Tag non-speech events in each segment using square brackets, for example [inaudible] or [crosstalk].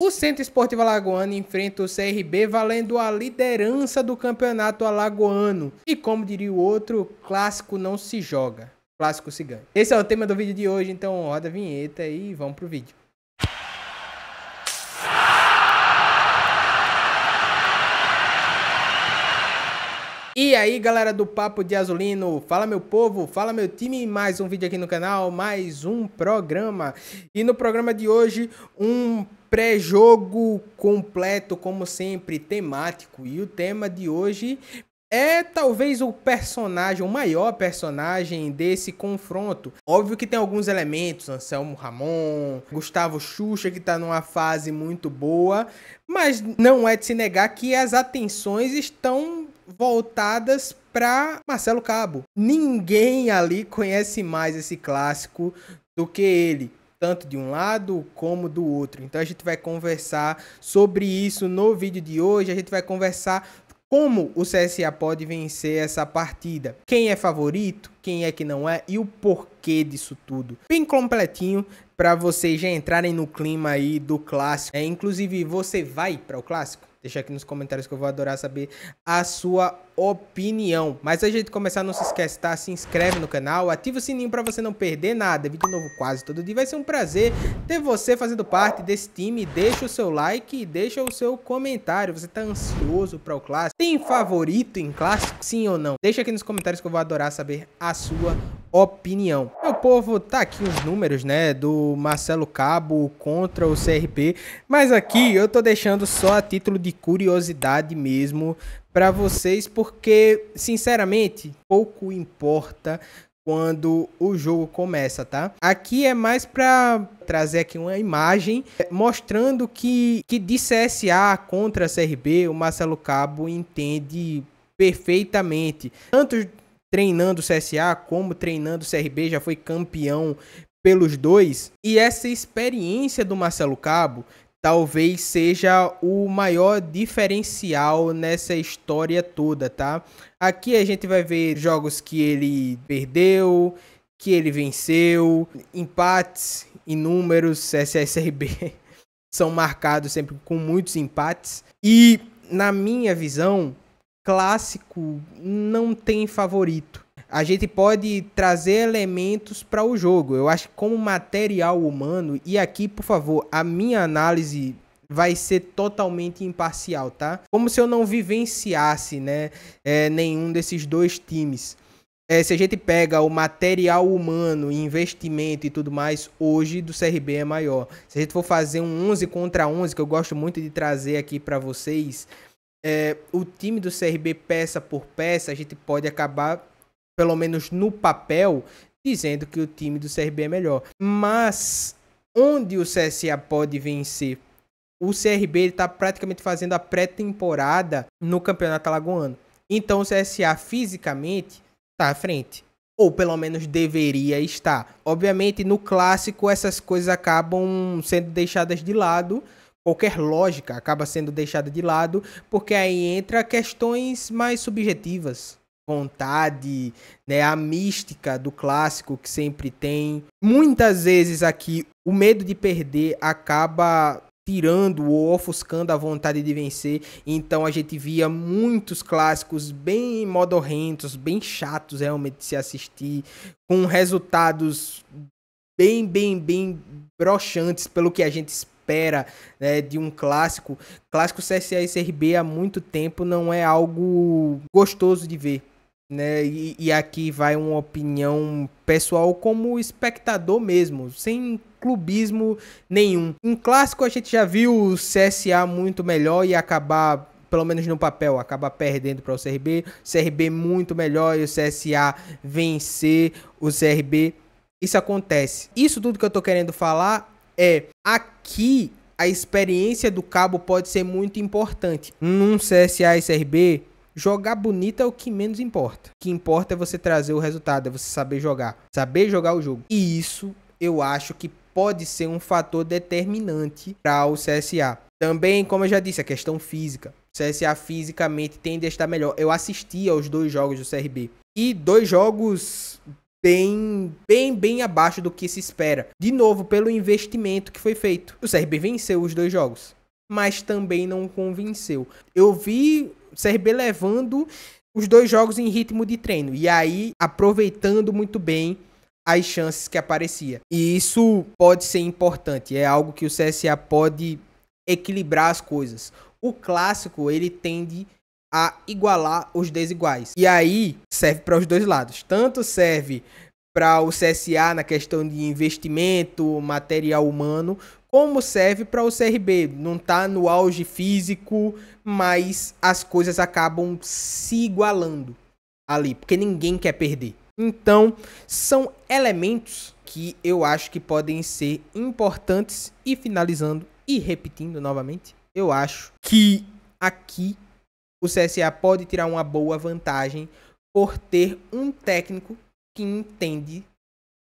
O Centro Esportivo Alagoano enfrenta o CRB valendo a liderança do campeonato alagoano. E como diria o outro, clássico não se joga. Clássico se ganha. Esse é o tema do vídeo de hoje, então roda a vinheta e vamos pro vídeo. E aí galera do Papo de Azulino, fala meu povo, fala meu time, mais um vídeo aqui no canal, mais um programa. E no programa de hoje, um pré-jogo completo, como sempre, temático. E o tema de hoje é talvez o personagem, o maior personagem desse confronto. Óbvio que tem alguns elementos, Anselmo Ramon, Gustavo Xuxa, que está numa fase muito boa, mas não é de se negar que as atenções estão voltadas para Marcelo Cabo. Ninguém ali conhece mais esse clássico do que ele tanto de um lado como do outro. Então a gente vai conversar sobre isso no vídeo de hoje. A gente vai conversar como o CSA pode vencer essa partida, quem é favorito, quem é que não é e o porquê porquê disso tudo. Bem completinho para vocês já entrarem no clima aí do clássico. É, inclusive, você vai para o clássico? Deixa aqui nos comentários que eu vou adorar saber a sua opinião. Mas a gente começar, não se esquece, tá? Se inscreve no canal, ativa o sininho para você não perder nada. Vídeo novo quase todo dia. Vai ser um prazer ter você fazendo parte desse time. Deixa o seu like e deixa o seu comentário. Você tá ansioso para o clássico? Tem favorito em clássico? Sim ou não? Deixa aqui nos comentários que eu vou adorar saber a sua opinião opinião. Meu povo, tá aqui os números, né, do Marcelo Cabo contra o CRB, mas aqui eu tô deixando só a título de curiosidade mesmo para vocês, porque sinceramente, pouco importa quando o jogo começa, tá? Aqui é mais para trazer aqui uma imagem eh, mostrando que que de CSA contra CRB, o Marcelo Cabo entende perfeitamente. Tanto treinando o CSA, como treinando o CRB, já foi campeão pelos dois. E essa experiência do Marcelo Cabo talvez seja o maior diferencial nessa história toda, tá? Aqui a gente vai ver jogos que ele perdeu, que ele venceu, empates inúmeros, CSA e CRB [laughs] são marcados sempre com muitos empates. E na minha visão, clássico não tem favorito. A gente pode trazer elementos para o jogo. Eu acho que como material humano, e aqui, por favor, a minha análise vai ser totalmente imparcial, tá? Como se eu não vivenciasse, né, é, nenhum desses dois times. É, se a gente pega o material humano, investimento e tudo mais, hoje do CRB é maior. Se a gente for fazer um 11 contra 11, que eu gosto muito de trazer aqui para vocês, é, o time do CRB peça por peça, a gente pode acabar, pelo menos no papel, dizendo que o time do CRB é melhor. Mas onde o CSA pode vencer? O CRB está praticamente fazendo a pré-temporada no Campeonato Alagoano. Então o CSA fisicamente está à frente. Ou pelo menos deveria estar. Obviamente, no clássico, essas coisas acabam sendo deixadas de lado qualquer lógica acaba sendo deixada de lado, porque aí entra questões mais subjetivas, vontade, né, a mística do clássico que sempre tem. Muitas vezes aqui o medo de perder acaba tirando ou ofuscando a vontade de vencer. Então a gente via muitos clássicos bem modorrentos, bem chatos realmente de se assistir, com resultados bem, bem, bem broxantes pelo que a gente espera espera né, de um clássico. Clássico CSA e CRB há muito tempo não é algo gostoso de ver. Né? E, e aqui vai uma opinião pessoal como espectador mesmo, sem clubismo nenhum. Em clássico a gente já viu o CSA muito melhor e acabar pelo menos no papel, acaba perdendo para o CRB. CRB muito melhor e o CSA vencer o CRB. Isso acontece. Isso tudo que eu tô querendo falar é aqui a experiência do cabo pode ser muito importante. Num CSA e CRB, jogar bonito é o que menos importa. O que importa é você trazer o resultado, é você saber jogar, saber jogar o jogo. E isso eu acho que pode ser um fator determinante para o CSA. Também, como eu já disse, a questão física. O CSA fisicamente tende a estar melhor. Eu assisti aos dois jogos do CRB. E dois jogos bem, bem, bem abaixo do que se espera. De novo, pelo investimento que foi feito. O CRB venceu os dois jogos, mas também não convenceu. Eu vi o CRB levando os dois jogos em ritmo de treino e aí aproveitando muito bem as chances que aparecia. E isso pode ser importante, é algo que o CSA pode equilibrar as coisas. O clássico, ele tende a igualar os desiguais. E aí serve para os dois lados. Tanto serve para o CSA na questão de investimento, material humano, como serve para o CRB. Não está no auge físico, mas as coisas acabam se igualando ali, porque ninguém quer perder. Então, são elementos que eu acho que podem ser importantes e finalizando e repetindo novamente, eu acho que aqui o CSA pode tirar uma boa vantagem por ter um técnico que entende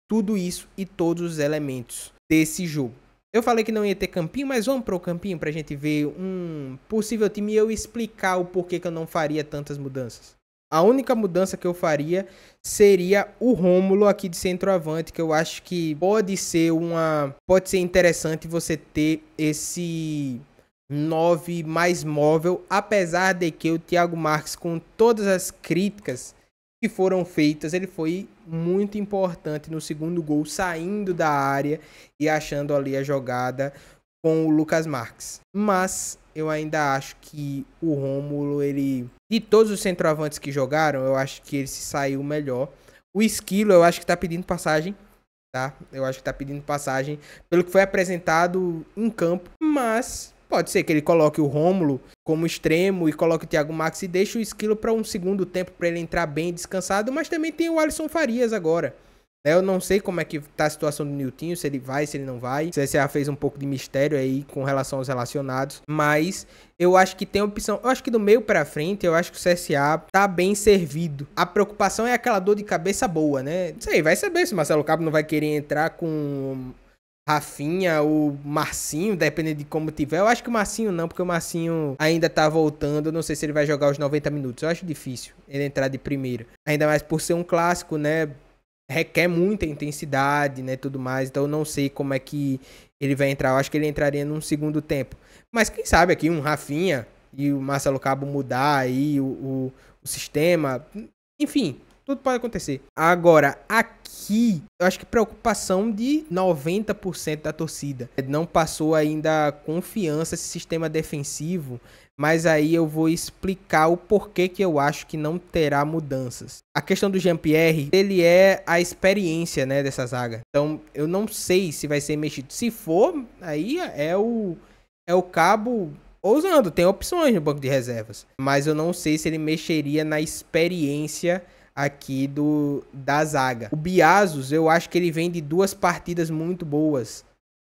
tudo isso e todos os elementos desse jogo. Eu falei que não ia ter campinho, mas vamos para o campinho para a gente ver um possível time e eu explicar o porquê que eu não faria tantas mudanças. A única mudança que eu faria seria o Rômulo aqui de centroavante, que eu acho que pode ser uma pode ser interessante você ter esse 9 mais móvel, apesar de que o Thiago Marques, com todas as críticas que foram feitas, ele foi muito importante no segundo gol, saindo da área e achando ali a jogada com o Lucas Marques. Mas eu ainda acho que o Rômulo, ele de todos os centroavantes que jogaram, eu acho que ele se saiu melhor. O Esquilo, eu acho que tá pedindo passagem tá? Eu acho que tá pedindo passagem pelo que foi apresentado em campo, mas Pode ser que ele coloque o Rômulo como extremo e coloque o Thiago Max e deixe o Esquilo para um segundo tempo para ele entrar bem descansado, mas também tem o Alisson Farias agora. É, eu não sei como é que tá a situação do Nilton, se ele vai, se ele não vai. O CSA fez um pouco de mistério aí com relação aos relacionados, mas eu acho que tem opção. Eu acho que do meio para frente, eu acho que o CSA tá bem servido. A preocupação é aquela dor de cabeça boa, né? Não sei, vai saber se Marcelo Cabo não vai querer entrar com Rafinha, o Marcinho, dependendo de como tiver. Eu acho que o Marcinho não, porque o Marcinho ainda tá voltando. Eu não sei se ele vai jogar os 90 minutos. Eu acho difícil ele entrar de primeiro. Ainda mais por ser um clássico, né? Requer muita intensidade, né? Tudo mais. Então eu não sei como é que ele vai entrar. Eu acho que ele entraria num segundo tempo. Mas quem sabe aqui um Rafinha e o Marcelo Cabo mudar aí o, o, o sistema. Enfim, tudo pode acontecer. Agora, aqui, eu acho que preocupação de 90% da torcida. Não passou ainda confiança esse sistema defensivo, mas aí eu vou explicar o porquê que eu acho que não terá mudanças. A questão do Jean-Pierre, ele é a experiência, né, dessa zaga. Então, eu não sei se vai ser mexido. Se for, aí é o é o cabo ousando, tem opções no banco de reservas, mas eu não sei se ele mexeria na experiência aqui do da zaga. O Biazos, eu acho que ele vem de duas partidas muito boas.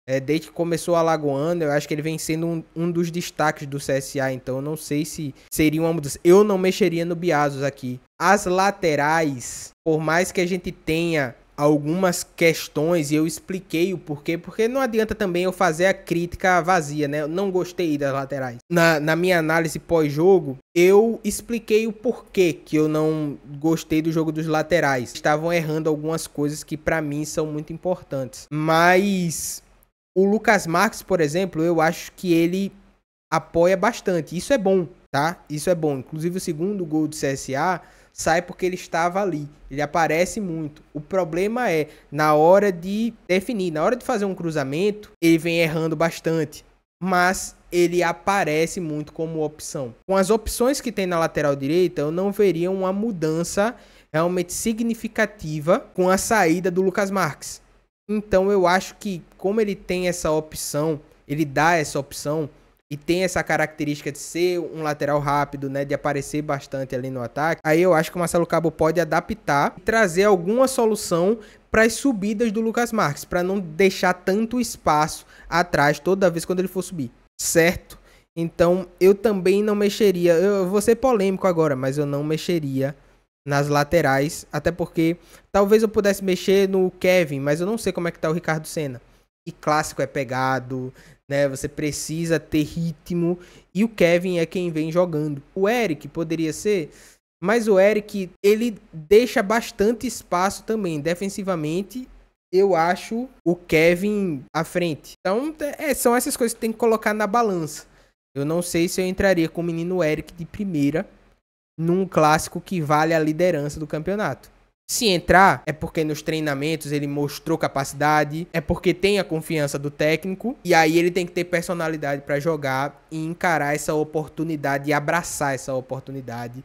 É, desde que começou a Lagoana, eu acho que ele vem sendo um, um dos destaques do CSA, então eu não sei se seria uma mudança. Eu não mexeria no Biazos aqui. As laterais, por mais que a gente tenha algumas questões e eu expliquei o porquê, porque não adianta também eu fazer a crítica vazia, né? Eu não gostei das laterais. Na, na minha análise pós-jogo, eu expliquei o porquê que eu não gostei do jogo dos laterais. Estavam errando algumas coisas que para mim são muito importantes. Mas o Lucas Marques, por exemplo, eu acho que ele apoia bastante. Isso é bom, tá? Isso é bom. Inclusive o segundo gol do CSA sai porque ele estava ali. Ele aparece muito. O problema é na hora de definir, na hora de fazer um cruzamento, ele vem errando bastante. Mas ele aparece muito como opção. Com as opções que tem na lateral direita, eu não veria uma mudança realmente significativa com a saída do Lucas Marques. Então eu acho que como ele tem essa opção, ele dá essa opção, e tem essa característica de ser um lateral rápido, né, de aparecer bastante ali no ataque, aí eu acho que o Marcelo Cabo pode adaptar e trazer alguma solução para as subidas do Lucas Marques, para não deixar tanto espaço atrás toda vez quando ele for subir, certo? Então eu também não mexeria, eu vou ser polêmico agora, mas eu não mexeria nas laterais, até porque talvez eu pudesse mexer no Kevin, mas eu não sei como é que tá o Ricardo Senna. E clássico é pegado, né? Você precisa ter ritmo e o Kevin é quem vem jogando. O Eric poderia ser, mas o Eric ele deixa bastante espaço também defensivamente. Eu acho o Kevin à frente. Então, é, são essas coisas que tem que colocar na balança. Eu não sei se eu entraria com o menino Eric de primeira num clássico que vale a liderança do campeonato. Se entrar, é porque nos treinamentos ele mostrou capacidade, é porque tem a confiança do técnico, e aí ele tem que ter personalidade para jogar e encarar essa oportunidade e abraçar essa oportunidade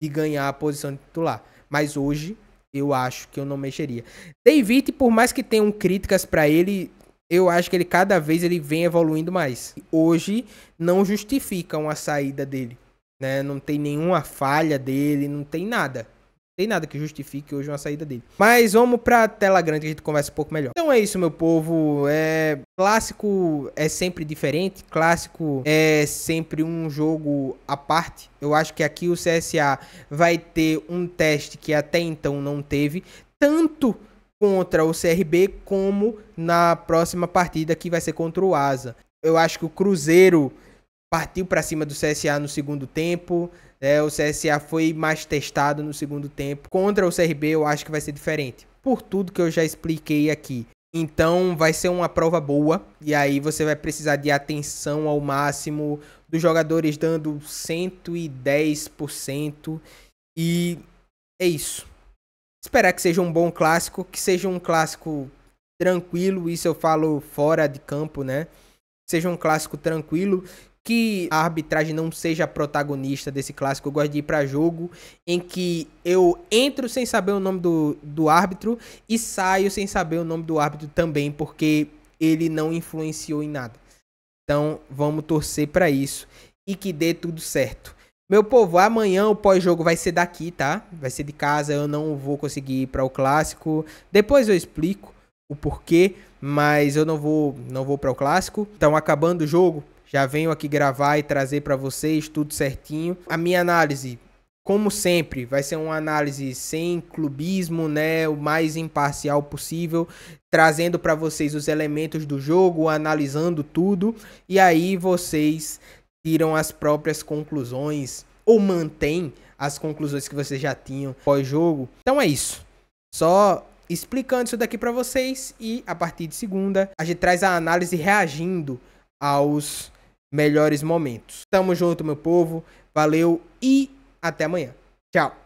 de ganhar a posição de titular. Mas hoje, eu acho que eu não mexeria. David, por mais que tenham críticas para ele, eu acho que ele cada vez ele vem evoluindo mais. Hoje não justificam a saída dele, né? Não tem nenhuma falha dele, não tem nada tem nada que justifique hoje uma saída dele. Mas vamos pra tela grande que a gente conversa um pouco melhor. Então é isso, meu povo. É... Clássico é sempre diferente. Clássico é sempre um jogo à parte. Eu acho que aqui o CSA vai ter um teste que até então não teve. Tanto contra o CRB como na próxima partida que vai ser contra o Asa. Eu acho que o Cruzeiro partiu para cima do CSA no segundo tempo. É, o CSA foi mais testado no segundo tempo. Contra o CRB, eu acho que vai ser diferente. Por tudo que eu já expliquei aqui. Então vai ser uma prova boa e aí você vai precisar de atenção ao máximo dos jogadores dando 110% e é isso. Esperar que seja um bom clássico, que seja um clássico tranquilo, isso eu falo fora de campo, né? seja um clássico tranquilo, que a arbitragem não seja a protagonista desse clássico. Eu gosto de ir para jogo em que eu entro sem saber o nome do, do árbitro e saio sem saber o nome do árbitro também, porque ele não influenciou em nada. Então vamos torcer para isso e que dê tudo certo. Meu povo, amanhã o pós-jogo vai ser daqui, tá? Vai ser de casa, eu não vou conseguir ir para o clássico. Depois eu explico o porquê, mas eu não vou, não vou para o clássico. Então, acabando o jogo, já venho aqui gravar e trazer para vocês tudo certinho. A minha análise, como sempre, vai ser uma análise sem clubismo, né, o mais imparcial possível, trazendo para vocês os elementos do jogo, analisando tudo e aí vocês tiram as próprias conclusões ou mantêm as conclusões que vocês já tinham pós-jogo. Então é isso. Só explicando isso daqui para vocês e a partir de segunda a gente traz a análise reagindo aos melhores momentos. Tamo junto, meu povo. Valeu e até amanhã. Tchau.